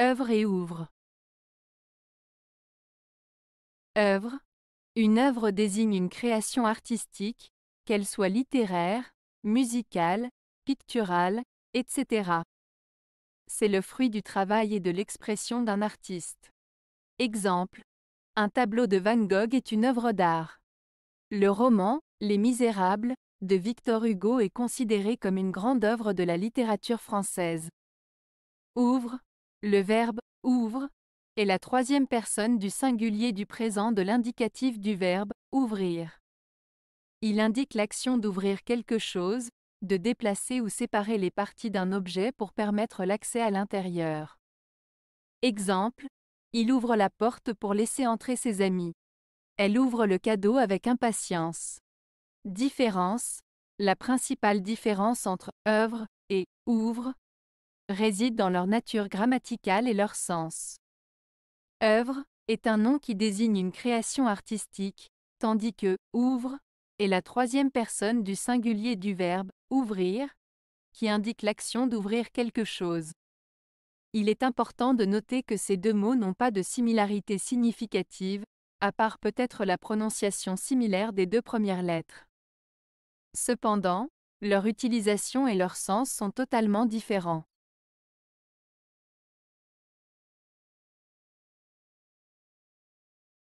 œuvre et ouvre. œuvre. Une œuvre désigne une création artistique, qu'elle soit littéraire, musicale, picturale, etc. C'est le fruit du travail et de l'expression d'un artiste. Exemple. Un tableau de Van Gogh est une œuvre d'art. Le roman Les Misérables de Victor Hugo est considéré comme une grande œuvre de la littérature française. Ouvre le verbe ouvre est la troisième personne du singulier du présent de l'indicatif du verbe ouvrir. Il indique l'action d'ouvrir quelque chose, de déplacer ou séparer les parties d'un objet pour permettre l'accès à l'intérieur. Exemple, il ouvre la porte pour laisser entrer ses amis. Elle ouvre le cadeau avec impatience. Différence, la principale différence entre œuvre et ouvre réside dans leur nature grammaticale et leur sens. Œuvre est un nom qui désigne une création artistique, tandis que ouvre est la troisième personne du singulier du verbe ouvrir, qui indique l'action d'ouvrir quelque chose. Il est important de noter que ces deux mots n'ont pas de similarité significative, à part peut-être la prononciation similaire des deux premières lettres. Cependant, leur utilisation et leur sens sont totalement différents.